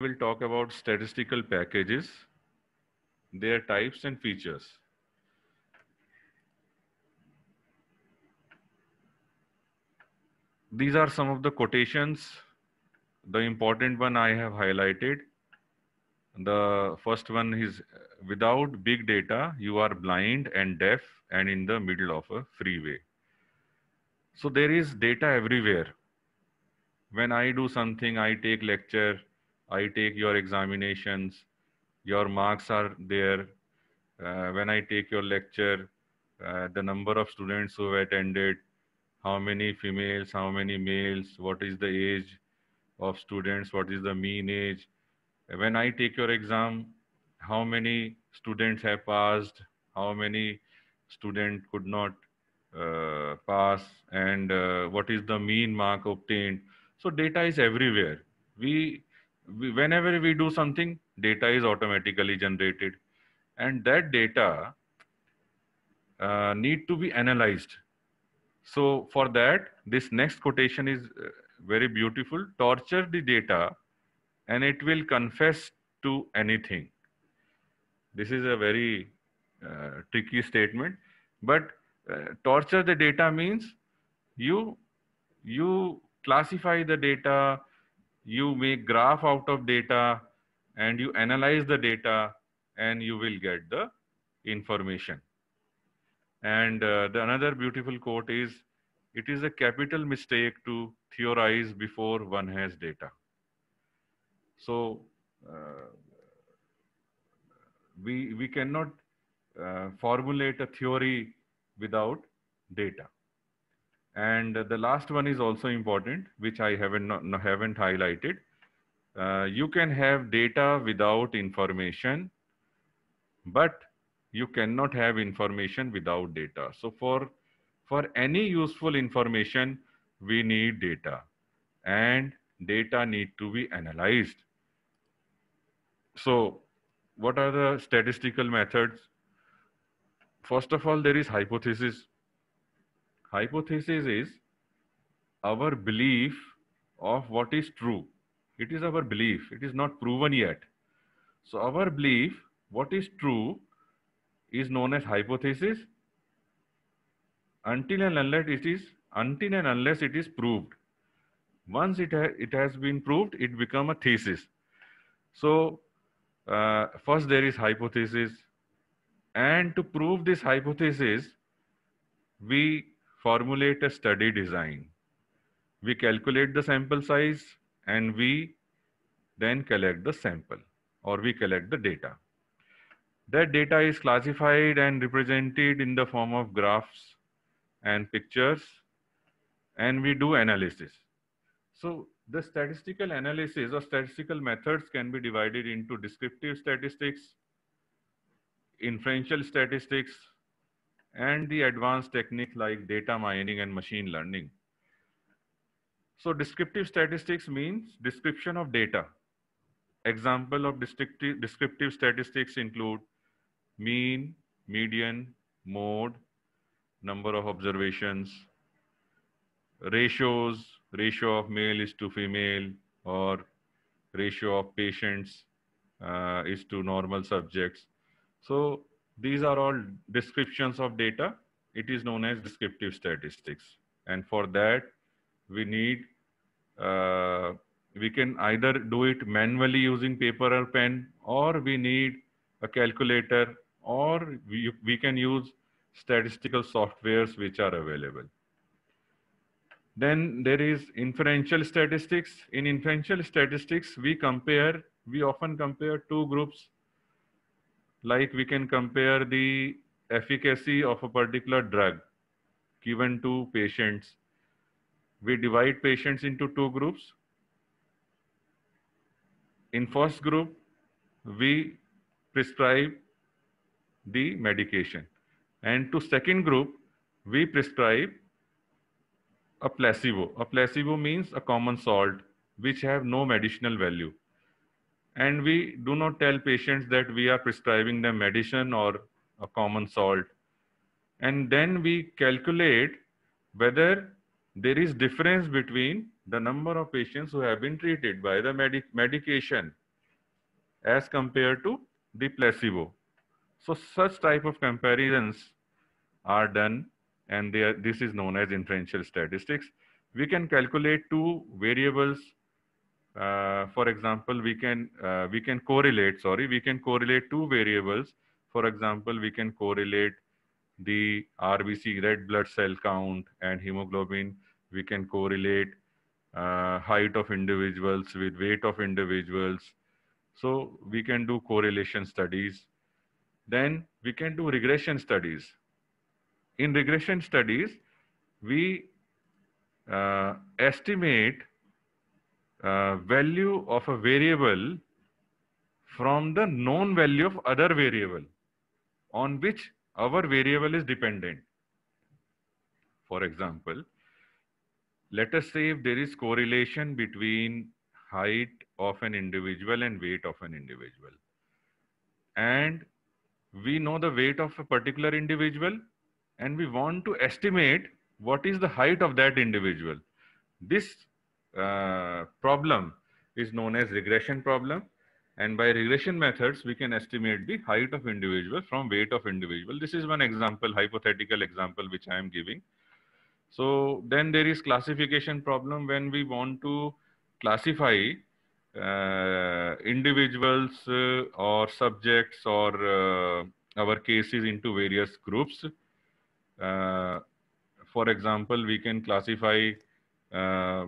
will talk about statistical packages, their types and features. These are some of the quotations. The important one I have highlighted. The first one is without big data, you are blind and deaf and in the middle of a freeway. So there is data everywhere. When I do something, I take lecture, I take your examinations, your marks are there. Uh, when I take your lecture, uh, the number of students who attended, how many females, how many males, what is the age of students, what is the mean age. When I take your exam, how many students have passed, how many student could not uh, pass, and uh, what is the mean mark obtained. So data is everywhere. We whenever we do something, data is automatically generated. And that data uh, need to be analyzed. So for that, this next quotation is uh, very beautiful. Torture the data and it will confess to anything. This is a very uh, tricky statement, but uh, torture the data means you you classify the data, you make graph out of data and you analyze the data and you will get the information. And uh, the another beautiful quote is, it is a capital mistake to theorize before one has data. So uh, we, we cannot uh, formulate a theory without data. And the last one is also important, which I haven't, haven't highlighted. Uh, you can have data without information, but you cannot have information without data. So for, for any useful information, we need data and data need to be analyzed. So what are the statistical methods? First of all, there is hypothesis hypothesis is our belief of what is true. It is our belief. It is not proven yet. So our belief, what is true, is known as hypothesis until and unless it is until and unless it is proved. Once it, ha it has been proved, it become a thesis. So uh, first there is hypothesis and to prove this hypothesis, we formulate a study design. We calculate the sample size and we then collect the sample or we collect the data. That data is classified and represented in the form of graphs and pictures and we do analysis. So the statistical analysis or statistical methods can be divided into descriptive statistics, inferential statistics, and the advanced technique like data mining and machine learning. So descriptive statistics means description of data. Example of descriptive, descriptive statistics include mean, median, mode, number of observations, ratios, ratio of male is to female or ratio of patients uh, is to normal subjects. So these are all descriptions of data. It is known as descriptive statistics. And for that, we need, uh, we can either do it manually using paper or pen, or we need a calculator, or we, we can use statistical softwares which are available. Then there is inferential statistics. In inferential statistics, we compare, we often compare two groups like we can compare the efficacy of a particular drug given to patients. We divide patients into two groups. In first group, we prescribe the medication. And to second group, we prescribe a placebo. A placebo means a common salt which have no medicinal value. And we do not tell patients that we are prescribing them medicine or a common salt. And then we calculate whether there is difference between the number of patients who have been treated by the medic medication as compared to the placebo. So such type of comparisons are done and are, this is known as inferential statistics. We can calculate two variables uh, for example we can uh, we can correlate sorry we can correlate two variables for example we can correlate the rbc red blood cell count and hemoglobin we can correlate uh, height of individuals with weight of individuals so we can do correlation studies then we can do regression studies in regression studies we uh, estimate uh, value of a variable from the known value of other variable on which our variable is dependent. For example, let us say if there is correlation between height of an individual and weight of an individual. And we know the weight of a particular individual and we want to estimate what is the height of that individual. This uh, problem is known as regression problem. And by regression methods, we can estimate the height of individual from weight of individual. This is one example, hypothetical example, which I am giving. So then there is classification problem when we want to classify uh, individuals uh, or subjects or uh, our cases into various groups. Uh, for example, we can classify uh,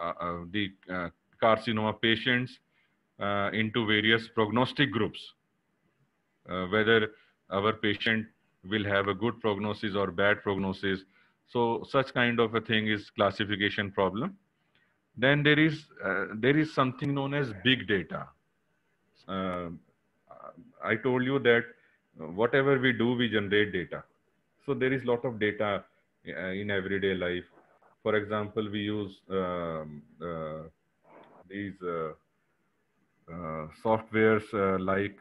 uh, uh, the uh, carcinoma patients into various prognostic groups, whether our patient will have a good prognosis or bad prognosis. So such kind of a thing is classification problem. Then there is, there is something known as big data. Um, I told you that whatever we do, we generate data. So there is lot of data in everyday life. For example, we use um, uh, these uh, uh, softwares like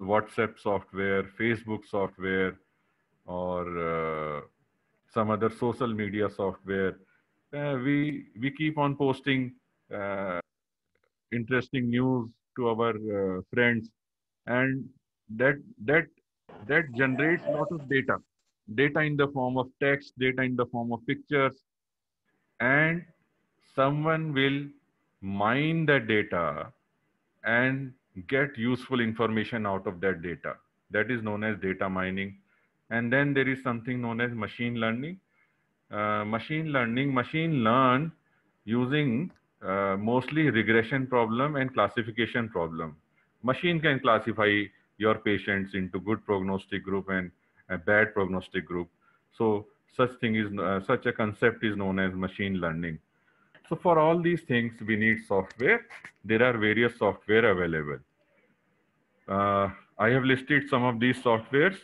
WhatsApp software, Facebook software, or some other social media software. Uh, we we keep on posting uh, interesting news to our uh, friends, and that that that generates lot of data, data in the form of text, data in the form of pictures, and someone will mine the data and get useful information out of that data. That is known as data mining. And then there is something known as machine learning. Uh, machine learning, machine learn using uh, mostly regression problem and classification problem. Machine can classify your patients into good prognostic group and a bad prognostic group. So such thing is uh, such a concept is known as machine learning so for all these things we need software there are various software available uh, i have listed some of these softwares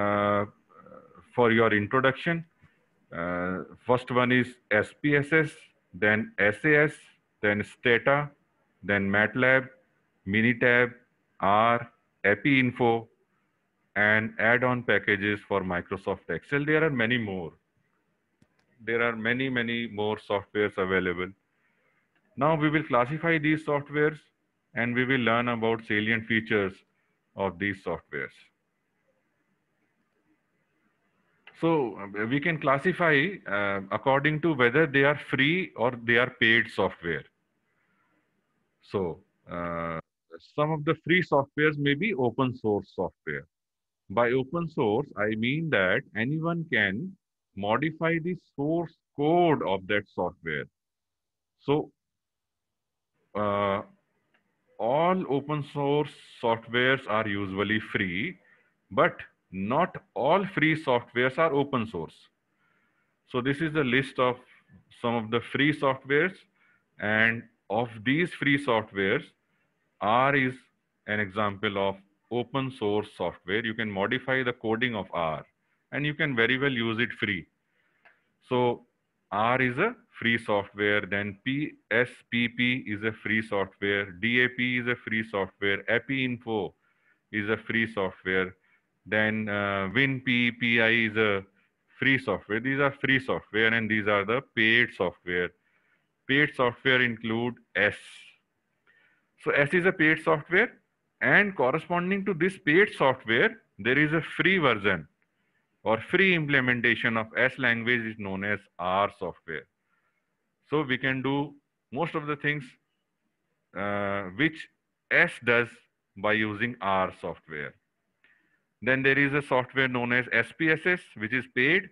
uh, for your introduction uh, first one is spss then sas then stata then matlab minitab r epiinfo and add-on packages for Microsoft Excel. There are many more. There are many, many more softwares available. Now we will classify these softwares and we will learn about salient features of these softwares. So uh, we can classify uh, according to whether they are free or they are paid software. So uh, some of the free softwares may be open source software. By open source, I mean that anyone can modify the source code of that software. So uh, all open source softwares are usually free, but not all free softwares are open source. So this is the list of some of the free softwares and of these free softwares, R is an example of open source software. You can modify the coding of R and you can very well use it free. So R is a free software, then PSPP is a free software, DAP is a free software, AppInfo is a free software, then uh, is a free software. These are free software and these are the paid software. Paid software include S. So S is a paid software and corresponding to this paid software, there is a free version or free implementation of S language is known as R software. So we can do most of the things uh, which S does by using R software. Then there is a software known as SPSS, which is paid,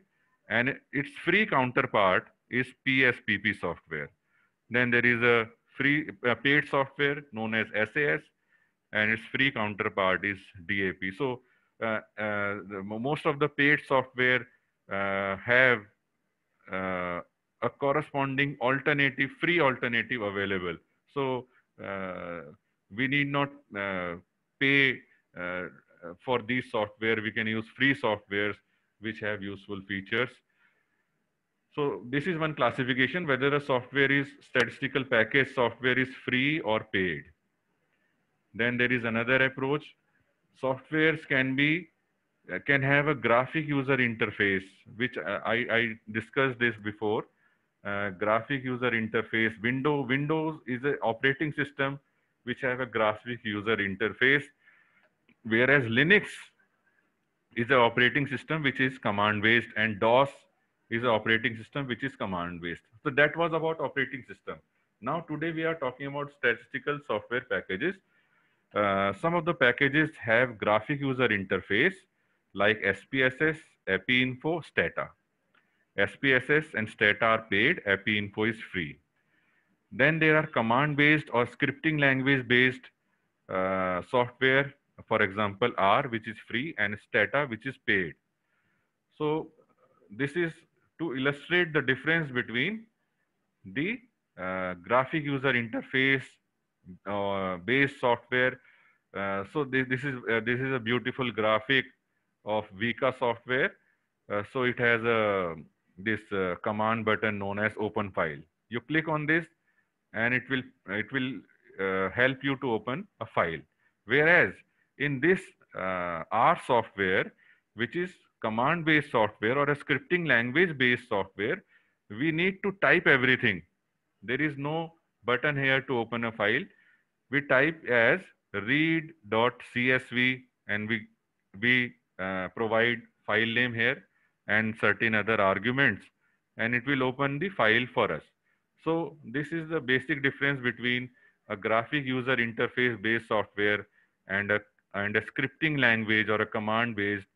and its free counterpart is PSPP software. Then there is a free uh, paid software known as SAS, and its free counterpart is DAP. So uh, uh, the, most of the paid software uh, have uh, a corresponding alternative, free alternative available. So uh, we need not uh, pay for these software. We can use free softwares which have useful features. So this is one classification, whether a software is statistical package software is free or paid. Then there is another approach. Softwares can be uh, can have a graphic user interface, which uh, I, I discussed this before. Uh, graphic user interface. Window, Windows is an operating system which have a graphic user interface, whereas Linux is an operating system which is command-based and DOS is an operating system which is command-based. So that was about operating system. Now today we are talking about statistical software packages. Uh, some of the packages have graphic user interface like SPSS, AppInfo, Stata. SPSS and Stata are paid, AppInfo is free. Then there are command-based or scripting language-based uh, software, for example, R, which is free, and Stata, which is paid. So this is to illustrate the difference between the uh, graphic user interface uh, based software. Uh, so this, this is uh, this is a beautiful graphic of Vika software. Uh, so it has a uh, this uh, command button known as open file. You click on this, and it will it will help you to open a file. Whereas in this R software, which is command based software or a scripting language based software, we need to type everything. There is no button here to open a file. We type as read.csv and we, we uh, provide file name here and certain other arguments and it will open the file for us. So this is the basic difference between a graphic user interface based software and a, and a scripting language or a command based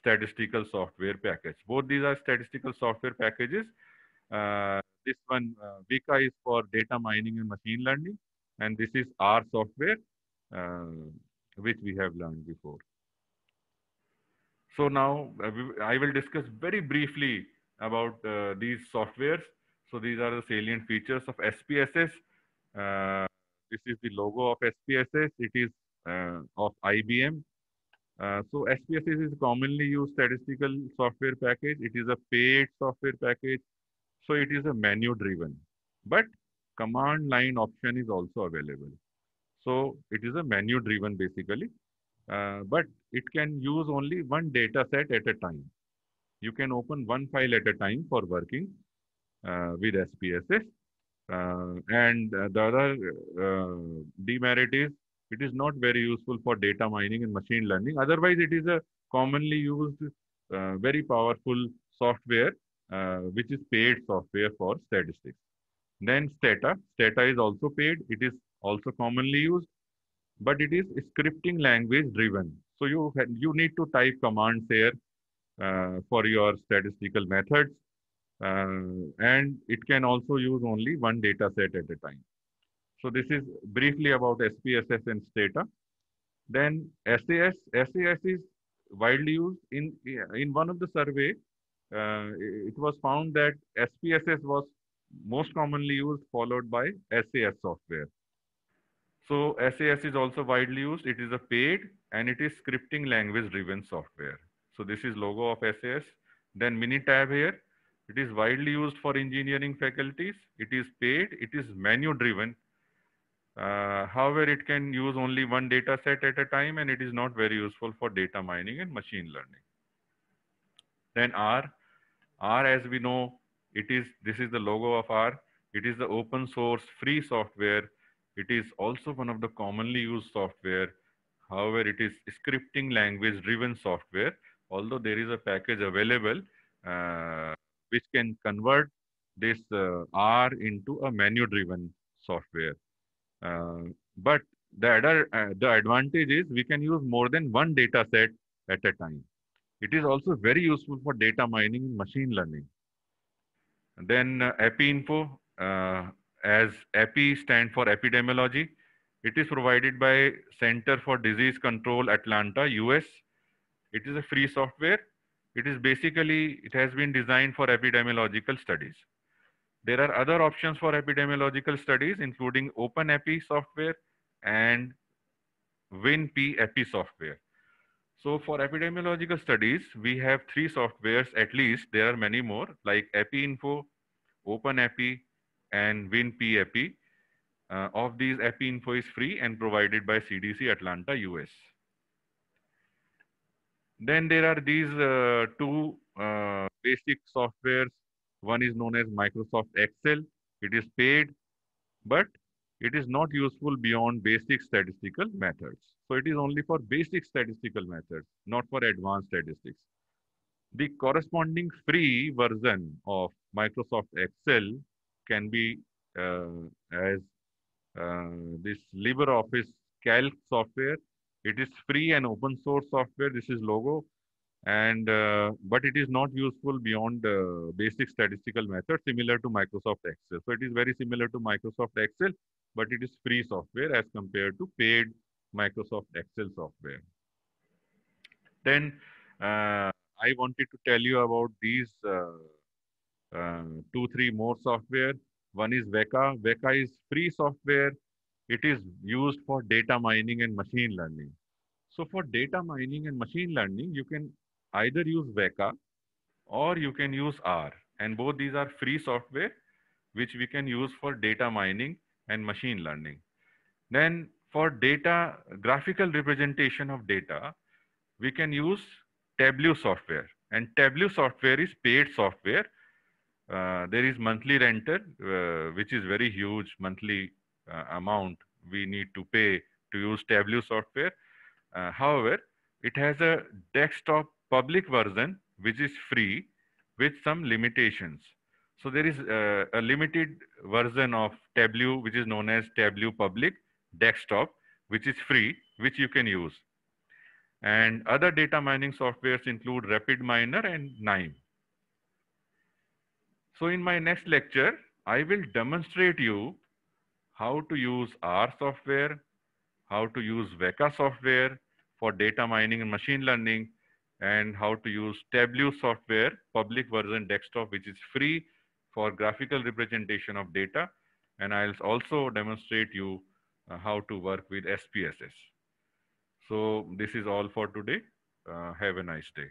statistical software package. Both these are statistical software packages uh, this one, uh, Vika is for data mining and machine learning. And this is R software, uh, which we have learned before. So now uh, I will discuss very briefly about these softwares. So these are the salient features of SPSS. this is the logo of SPSS. It is of IBM. Uh, so SPSS is commonly used statistical software package. It is a paid software package so it is a menu driven, but command line option is also available. So it is a menu driven basically, uh, but it can use only one data set at a time. You can open one file at a time for working uh, with SPSS. Uh, and the other uh, demerit is it is not very useful for data mining and machine learning. Otherwise, it is a commonly used, uh, very powerful software uh, which is paid software for statistics. Then Stata. Stata is also paid. It is also commonly used, but it is scripting language driven. So you, you need to type commands here uh, for your statistical methods. Uh, and it can also use only one data set at a time. So this is briefly about SPSS and Stata. Then SAS, SAS is widely used in, in one of the survey, uh, it was found that SPSS was most commonly used, followed by SAS software. So SAS is also widely used. It is a paid and it is scripting language driven software. So this is logo of SAS. Then Minitab here. It is widely used for engineering faculties. It is paid. It is menu driven. Uh, however, it can use only one data set at a time and it is not very useful for data mining and machine learning. Then R, R, as we know, it is this is the logo of R. It is the open source free software. It is also one of the commonly used software. However, it is scripting language driven software. Although there is a package available uh, which can convert this uh, R into a menu driven software. Uh, but the, other, uh, the advantage is we can use more than one data set at a time. It is also very useful for data mining and machine learning. And then uh, EpiInfo, uh, as EPI stands for epidemiology. It is provided by Center for Disease Control Atlanta, US. It is a free software. It is basically, it has been designed for epidemiological studies. There are other options for epidemiological studies, including OpenEPI software and WinP EPI software. So for epidemiological studies, we have three softwares at least. There are many more like EpiInfo, OpenEpi, and WinPEpi. Uh, of these, EpiInfo is free and provided by CDC Atlanta, US. Then there are these uh, two uh, basic softwares. One is known as Microsoft Excel. It is paid, but it is not useful beyond basic statistical methods. So it is only for basic statistical methods, not for advanced statistics. The corresponding free version of Microsoft Excel can be uh, as uh, this LibreOffice Calc software. It is free and open source software. This is logo and uh, but it is not useful beyond uh, basic statistical methods similar to microsoft excel so it is very similar to microsoft excel but it is free software as compared to paid Microsoft Excel software. Then uh, I wanted to tell you about these uh, uh, two, three more software. One is Weka. Weka is free software. It is used for data mining and machine learning. So for data mining and machine learning, you can either use Weka or you can use R. And both these are free software which we can use for data mining and machine learning. Then for data, graphical representation of data, we can use Tableau software. And Tableau software is paid software. Uh, there is monthly renter, uh, which is very huge monthly uh, amount we need to pay to use Tableau software. Uh, however, it has a desktop public version, which is free with some limitations. So there is uh, a limited version of Tableau, which is known as Tableau Public, desktop, which is free, which you can use. And other data mining softwares include RapidMiner and NIME. So in my next lecture, I will demonstrate you how to use R software, how to use Weka software for data mining and machine learning, and how to use Tableau software, public version desktop, which is free for graphical representation of data. And I'll also demonstrate you uh, how to work with SPSS. So this is all for today. Uh, have a nice day.